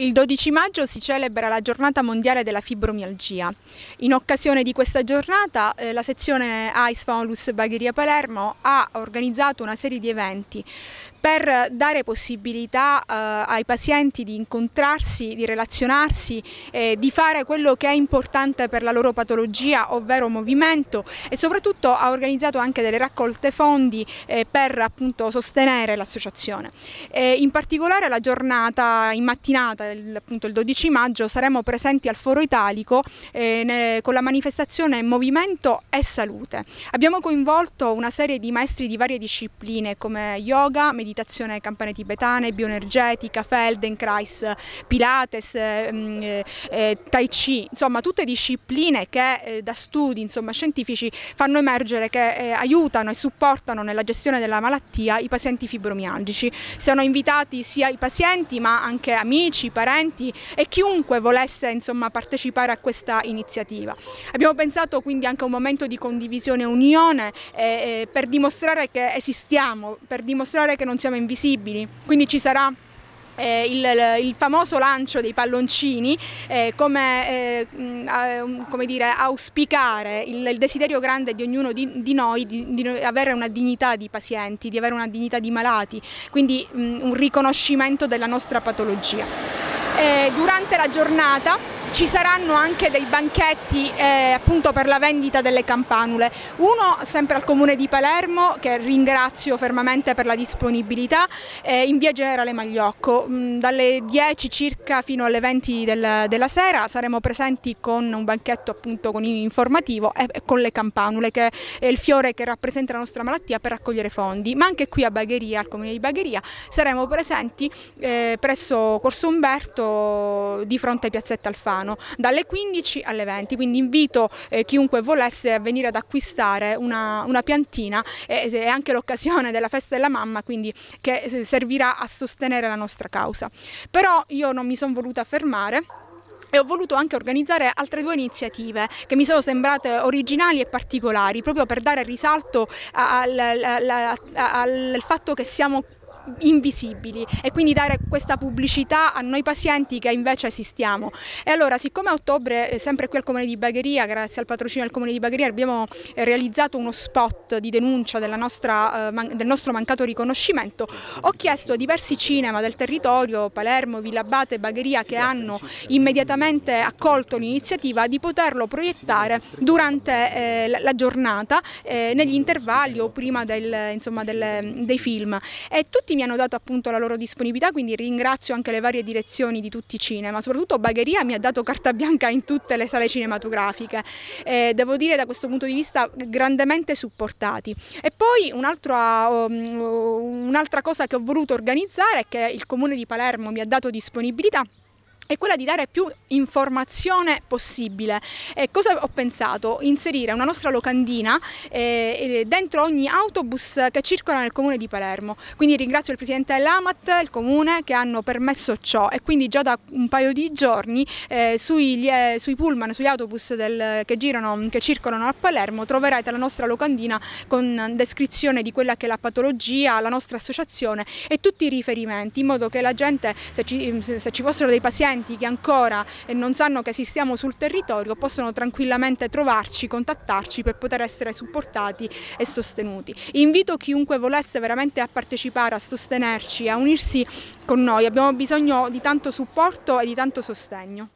Il 12 maggio si celebra la giornata mondiale della fibromialgia. In occasione di questa giornata eh, la sezione Ice Faunus Bagheria Palermo ha organizzato una serie di eventi per dare possibilità eh, ai pazienti di incontrarsi, di relazionarsi, di fare quello che è importante per la loro patologia, ovvero movimento e soprattutto ha organizzato anche delle raccolte fondi eh, per appunto sostenere l'associazione. in particolare la giornata in mattinata, il, appunto il 12 maggio, saremo presenti al Foro Italico eh, con la manifestazione Movimento e Salute. Abbiamo coinvolto una serie di maestri di varie discipline come yoga, meditazione, abitazione campane tibetane, bioenergetica, Feldenkrais, Pilates, eh, mm, eh, eh, Tai Chi, insomma tutte discipline che eh, da studi insomma, scientifici fanno emergere che eh, aiutano e supportano nella gestione della malattia i pazienti fibromialgici. Sono invitati sia i pazienti ma anche amici, parenti e chiunque volesse insomma, partecipare a questa iniziativa. Abbiamo pensato quindi anche a un momento di condivisione e unione per dimostrare che esistiamo, per dimostrare che non siamo siamo invisibili, quindi ci sarà eh, il, il, famoso lancio dei palloncini eh, come, eh, um, come dire, auspicare il, il, desiderio grande di ognuno di, di noi di, di, avere una dignità di pazienti, di avere una dignità di malati, quindi mh, un riconoscimento della nostra patologia. Eh, durante la giornata ci saranno anche dei banchetti eh, appunto per la vendita delle campanule. Uno sempre al comune di Palermo che ringrazio fermamente per la disponibilità eh, in via Generale Magliocco. Mm, dalle 10 circa fino alle 20 del, della sera saremo presenti con un banchetto appunto con informativo e, e, con le campanule che è il fiore che rappresenta la nostra malattia per raccogliere fondi. Ma anche qui a Bagheria, al comune di Bagheria, saremo presenti eh, presso Corso Umberto di fronte a Piazzetta Alfano. Milano dalle 15 alle 20, quindi invito eh, chiunque volesse a venire ad acquistare una, una piantina, eh, è anche l'occasione della festa della mamma, quindi che eh, servirà a sostenere la nostra causa. Però io non mi sono voluta fermare e ho voluto anche organizzare altre due iniziative che mi sono sembrate originali e particolari proprio per dare risalto al, al, al, al fatto che siamo invisibili e quindi dare questa pubblicità a noi pazienti che invece esistiamo. E allora siccome a ottobre eh, sempre qui al Comune di Bagheria, grazie al patrocinio del Comune di Bagheria, abbiamo eh, realizzato uno spot di denuncia nostra, eh, del nostro mancato riconoscimento, ho chiesto a diversi cinema del territorio, Palermo, Villabate e Bagheria, che hanno immediatamente accolto l'iniziativa di poterlo proiettare durante la giornata, negli intervalli o prima del, insomma, del, dei film. E tutti mi hanno dato appunto la loro disponibilità, quindi ringrazio anche le varie direzioni di tutti i cinema, soprattutto Bagheria mi ha dato carta bianca in tutte le sale cinematografiche, eh, devo dire da questo punto di vista grandemente supportati. E poi un'altra um, un cosa che ho voluto organizzare è che il Comune di Palermo mi ha dato disponibilità è quella di dare più informazione possibile. Eh, cosa ho pensato? Inserire una nostra locandina eh, dentro ogni autobus che circola nel comune di Palermo. Quindi ringrazio il presidente dell'Amat, il comune, che hanno permesso ciò e quindi già da un paio di giorni eh, sui, sui, pullman, sugli autobus del, che, girano, che circolano a Palermo troverete la nostra locandina con descrizione di quella che è la patologia, la nostra associazione e tutti i riferimenti in modo che la gente, se ci, se ci fossero dei pazienti utenti che ancora eh, non sanno che esistiamo sul territorio possono tranquillamente trovarci, contattarci per poter essere supportati e sostenuti. Invito chiunque volesse veramente a partecipare, a sostenerci, e a unirsi con noi, abbiamo bisogno di tanto supporto e di tanto sostegno.